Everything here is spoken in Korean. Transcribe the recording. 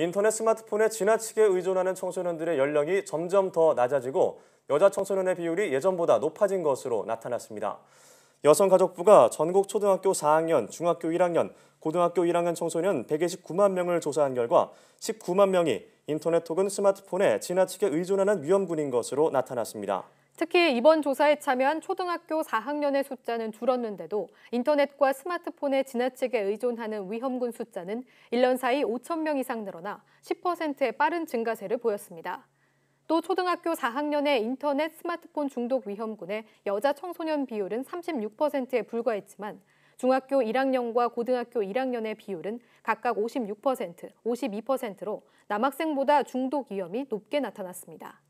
인터넷 스마트폰에 지나치게 의존하는 청소년들의 연령이 점점 더 낮아지고 여자 청소년의 비율이 예전보다 높아진 것으로 나타났습니다. 여성가족부가 전국 초등학교 4학년, 중학교 1학년, 고등학교 1학년 청소년 129만 명을 조사한 결과 19만 명이 인터넷 혹은 스마트폰에 지나치게 의존하는 위험군인 것으로 나타났습니다. 특히 이번 조사에 참여한 초등학교 4학년의 숫자는 줄었는데도 인터넷과 스마트폰에 지나치게 의존하는 위험군 숫자는 1년 사이 5천 명 이상 늘어나 10%의 빠른 증가세를 보였습니다. 또 초등학교 4학년의 인터넷 스마트폰 중독 위험군의 여자 청소년 비율은 36%에 불과했지만 중학교 1학년과 고등학교 1학년의 비율은 각각 56%, 52%로 남학생보다 중독 위험이 높게 나타났습니다.